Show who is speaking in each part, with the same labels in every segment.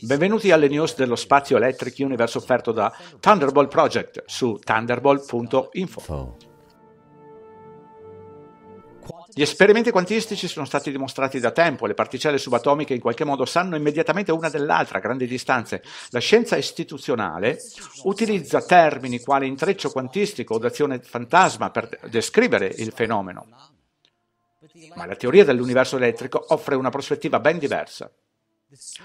Speaker 1: Benvenuti alle news dello spazio Electric Universe offerto da Thunderbolt Project su thunderbolt.info. Gli esperimenti quantistici sono stati dimostrati da tempo, le particelle subatomiche in qualche modo sanno immediatamente una dell'altra a grandi distanze. La scienza istituzionale utilizza termini quali intreccio quantistico o d'azione fantasma per descrivere il fenomeno, ma la teoria dell'universo elettrico offre una prospettiva ben diversa.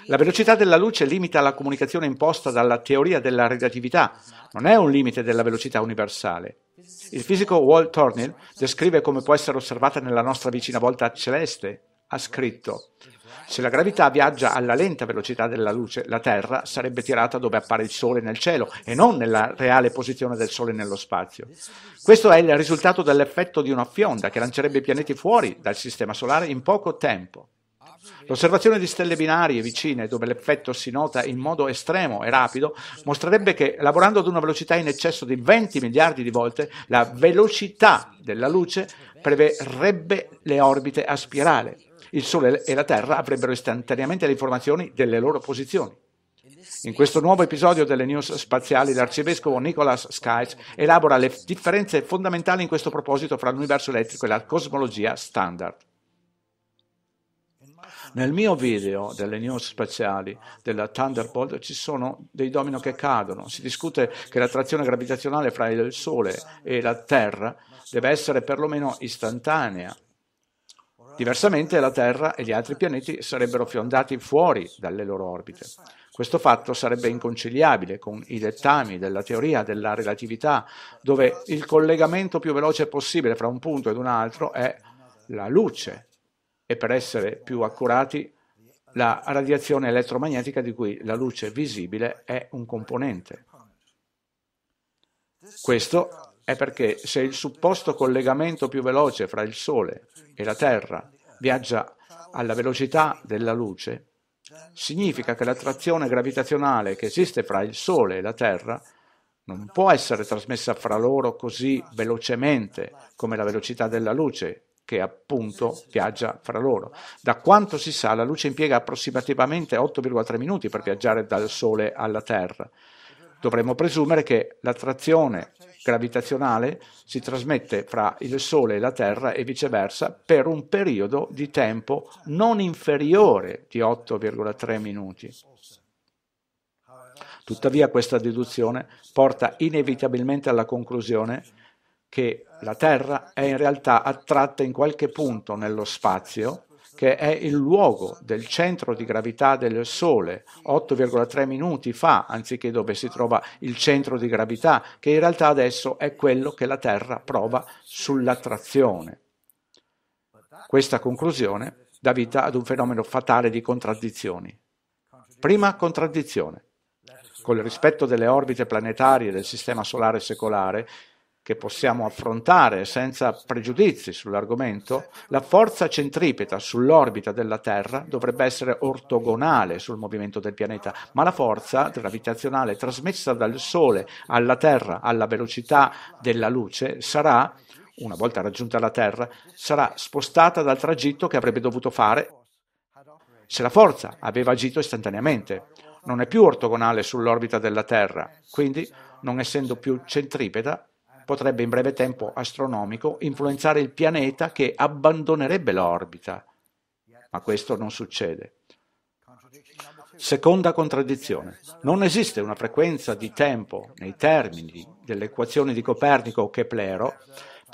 Speaker 1: La velocità della luce limita la comunicazione imposta dalla teoria della relatività, non è un limite della velocità universale. Il fisico Walt Thornhill descrive come può essere osservata nella nostra vicina volta celeste. Ha scritto: Se la gravità viaggia alla lenta velocità della luce, la Terra sarebbe tirata dove appare il Sole nel cielo e non nella reale posizione del Sole nello spazio. Questo è il risultato dell'effetto di una fionda che lancerebbe i pianeti fuori dal sistema solare in poco tempo. L'osservazione di stelle binarie vicine, dove l'effetto si nota in modo estremo e rapido, mostrerebbe che, lavorando ad una velocità in eccesso di 20 miliardi di volte, la velocità della luce preverebbe le orbite a spirale. Il Sole e la Terra avrebbero istantaneamente le informazioni delle loro posizioni. In questo nuovo episodio delle news spaziali, l'arcivescovo Nicholas Skiles elabora le differenze fondamentali in questo proposito fra l'universo elettrico e la cosmologia standard. Nel mio video delle news spaziali della Thunderbolt ci sono dei domino che cadono. Si discute che l'attrazione gravitazionale fra il Sole e la Terra deve essere perlomeno istantanea. Diversamente la Terra e gli altri pianeti sarebbero fiondati fuori dalle loro orbite. Questo fatto sarebbe inconciliabile con i dettami della teoria della relatività, dove il collegamento più veloce possibile fra un punto ed un altro è la luce e per essere più accurati la radiazione elettromagnetica di cui la luce visibile è un componente. Questo è perché se il supposto collegamento più veloce fra il Sole e la Terra viaggia alla velocità della luce, significa che l'attrazione gravitazionale che esiste fra il Sole e la Terra non può essere trasmessa fra loro così velocemente come la velocità della luce, che appunto viaggia fra loro. Da quanto si sa, la luce impiega approssimativamente 8,3 minuti per viaggiare dal Sole alla Terra. Dovremmo presumere che l'attrazione gravitazionale si trasmette fra il Sole e la Terra e viceversa per un periodo di tempo non inferiore di 8,3 minuti. Tuttavia questa deduzione porta inevitabilmente alla conclusione che la Terra è in realtà attratta in qualche punto nello spazio, che è il luogo del centro di gravità del Sole 8,3 minuti fa, anziché dove si trova il centro di gravità, che in realtà adesso è quello che la Terra prova sull'attrazione. Questa conclusione dà vita ad un fenomeno fatale di contraddizioni. Prima contraddizione. Con il rispetto delle orbite planetarie del Sistema Solare secolare, che possiamo affrontare senza pregiudizi sull'argomento, la forza centripeta sull'orbita della Terra dovrebbe essere ortogonale sul movimento del pianeta, ma la forza gravitazionale trasmessa dal Sole alla Terra alla velocità della luce sarà, una volta raggiunta la Terra, sarà spostata dal tragitto che avrebbe dovuto fare se la forza aveva agito istantaneamente. Non è più ortogonale sull'orbita della Terra, quindi, non essendo più centripeta, potrebbe in breve tempo astronomico influenzare il pianeta che abbandonerebbe l'orbita. Ma questo non succede. Seconda contraddizione. Non esiste una frequenza di tempo nei termini delle equazioni di Copernico o Keplero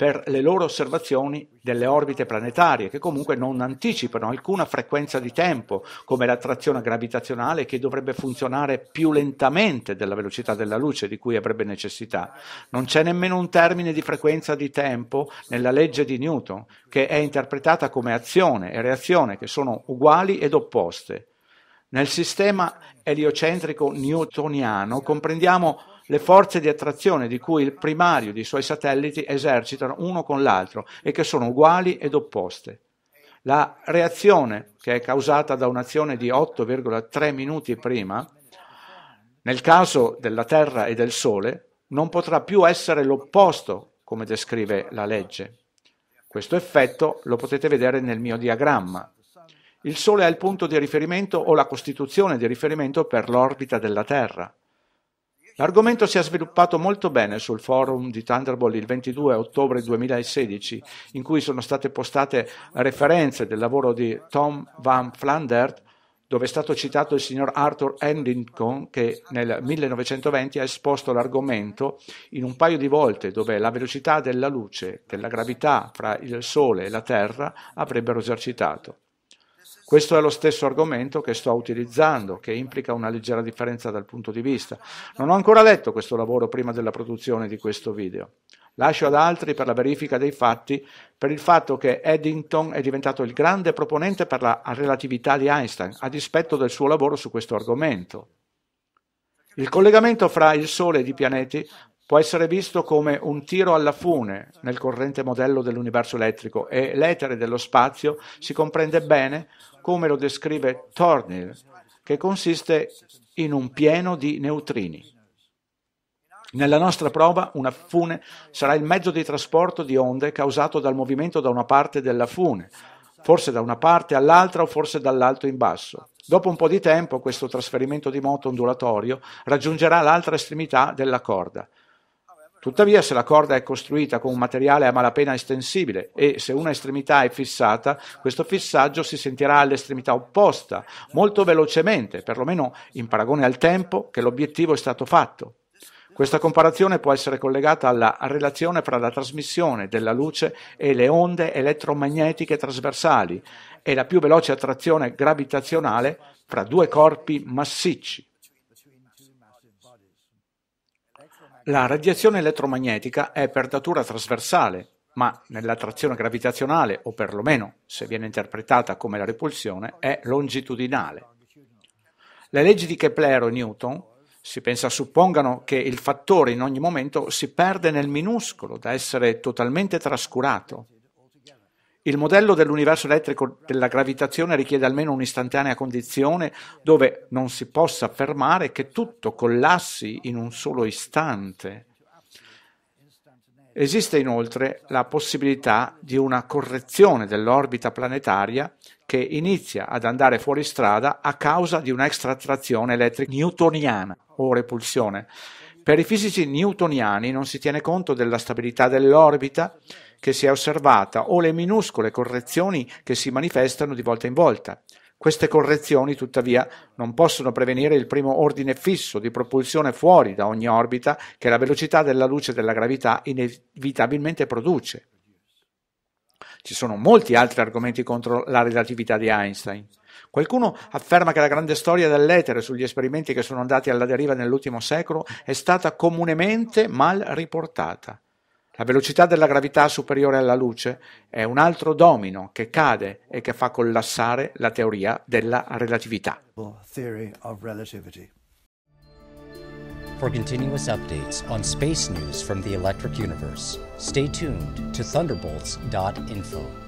Speaker 1: per le loro osservazioni delle orbite planetarie, che comunque non anticipano alcuna frequenza di tempo, come l'attrazione gravitazionale che dovrebbe funzionare più lentamente della velocità della luce di cui avrebbe necessità. Non c'è nemmeno un termine di frequenza di tempo nella legge di Newton, che è interpretata come azione e reazione, che sono uguali ed opposte. Nel sistema eliocentrico newtoniano comprendiamo le forze di attrazione di cui il primario dei suoi satelliti esercitano uno con l'altro e che sono uguali ed opposte. La reazione, che è causata da un'azione di 8,3 minuti prima, nel caso della Terra e del Sole, non potrà più essere l'opposto, come descrive la legge. Questo effetto lo potete vedere nel mio diagramma. Il Sole è il punto di riferimento o la costituzione di riferimento per l'orbita della Terra. L'argomento si è sviluppato molto bene sul forum di Thunderbolt il 22 ottobre 2016, in cui sono state postate referenze del lavoro di Tom Van Flandert, dove è stato citato il signor Arthur Endington che nel 1920 ha esposto l'argomento in un paio di volte dove la velocità della luce che la gravità fra il Sole e la Terra avrebbero esercitato. Questo è lo stesso argomento che sto utilizzando, che implica una leggera differenza dal punto di vista. Non ho ancora letto questo lavoro prima della produzione di questo video. Lascio ad altri per la verifica dei fatti, per il fatto che Eddington è diventato il grande proponente per la relatività di Einstein, a dispetto del suo lavoro su questo argomento. Il collegamento fra il Sole ed i pianeti può essere visto come un tiro alla fune nel corrente modello dell'universo elettrico e l'etere dello spazio si comprende bene come lo descrive Tornil, che consiste in un pieno di neutrini. Nella nostra prova una fune sarà il mezzo di trasporto di onde causato dal movimento da una parte della fune, forse da una parte all'altra o forse dall'alto in basso. Dopo un po' di tempo questo trasferimento di moto ondulatorio raggiungerà l'altra estremità della corda. Tuttavia, se la corda è costruita con un materiale a malapena estensibile e se una estremità è fissata, questo fissaggio si sentirà all'estremità opposta molto velocemente, perlomeno in paragone al tempo che l'obiettivo è stato fatto. Questa comparazione può essere collegata alla relazione fra la trasmissione della luce e le onde elettromagnetiche trasversali e la più veloce attrazione gravitazionale fra due corpi massicci. La radiazione elettromagnetica è per natura trasversale, ma nell'attrazione gravitazionale, o perlomeno, se viene interpretata come la repulsione, è longitudinale. Le leggi di Kepler o Newton si pensa suppongano che il fattore in ogni momento si perde nel minuscolo da essere totalmente trascurato. Il modello dell'universo elettrico della gravitazione richiede almeno un'istantanea condizione dove non si possa affermare che tutto collassi in un solo istante. Esiste inoltre la possibilità di una correzione dell'orbita planetaria che inizia ad andare fuori strada a causa di un'extratrazione elettrica newtoniana o repulsione per i fisici newtoniani non si tiene conto della stabilità dell'orbita che si è osservata o le minuscole correzioni che si manifestano di volta in volta. Queste correzioni, tuttavia, non possono prevenire il primo ordine fisso di propulsione fuori da ogni orbita che la velocità della luce e della gravità inevitabilmente produce. Ci sono molti altri argomenti contro la relatività di Einstein. Qualcuno afferma che la grande storia dell'etere sugli esperimenti che sono andati alla deriva nell'ultimo secolo è stata comunemente mal riportata. La velocità della gravità superiore alla luce è un altro domino che cade e che fa collassare la teoria della relatività. for continuous updates on space news from the electric universe. Stay tuned to thunderbolts.info.